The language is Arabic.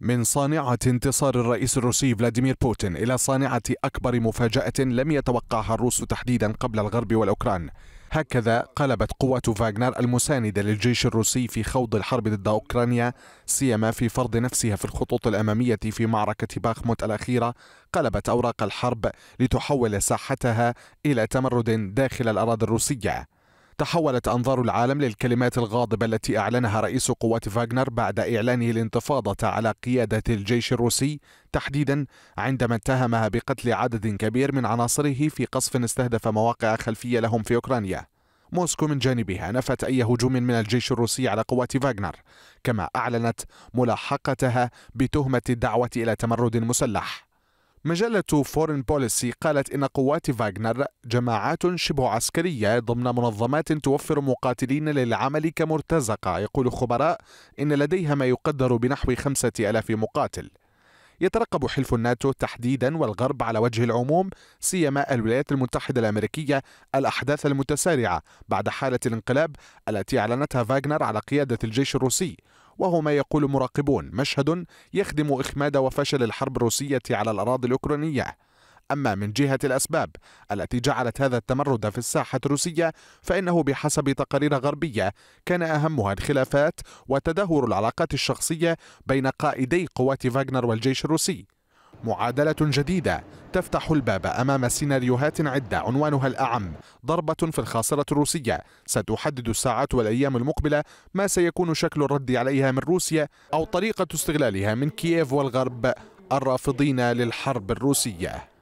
من صانعة انتصار الرئيس الروسي فلاديمير بوتين إلى صانعة أكبر مفاجأة لم يتوقعها الروس تحديدا قبل الغرب والأوكران هكذا قلبت قوة فاغنر المساندة للجيش الروسي في خوض الحرب ضد أوكرانيا سيما في فرض نفسها في الخطوط الأمامية في معركة باخموت الأخيرة قلبت أوراق الحرب لتحول ساحتها إلى تمرد داخل الأراضي الروسية تحولت أنظار العالم للكلمات الغاضبة التي أعلنها رئيس قوات فاغنر بعد إعلانه الانتفاضة على قيادة الجيش الروسي تحديدا عندما اتهمها بقتل عدد كبير من عناصره في قصف استهدف مواقع خلفية لهم في أوكرانيا موسكو من جانبها نفت أي هجوم من الجيش الروسي على قوات فاغنر كما أعلنت ملاحقتها بتهمة الدعوة إلى تمرد مسلح مجلة فورين بوليسي قالت إن قوات فاغنر جماعات شبه عسكرية ضمن منظمات توفر مقاتلين للعمل كمرتزقة يقول خبراء إن لديها ما يقدر بنحو خمسة ألاف مقاتل يترقب حلف الناتو تحديدا والغرب على وجه العموم سيما الولايات المتحدة الأمريكية الأحداث المتسارعة بعد حالة الانقلاب التي أعلنتها فاغنر على قيادة الجيش الروسي وهو ما يقول مراقبون مشهد يخدم إخماد وفشل الحرب الروسية على الأراضي الأوكرانية أما من جهة الأسباب التي جعلت هذا التمرد في الساحة الروسية فإنه بحسب تقارير غربية كان أهمها الخلافات وتدهور العلاقات الشخصية بين قائدي قوات فاغنر والجيش الروسي معادلة جديدة تفتح الباب أمام سيناريوهات عدة عنوانها الأعم ضربة في الخاصرة الروسية ستحدد الساعات والأيام المقبلة ما سيكون شكل الرد عليها من روسيا أو طريقة استغلالها من كييف والغرب الرافضين للحرب الروسية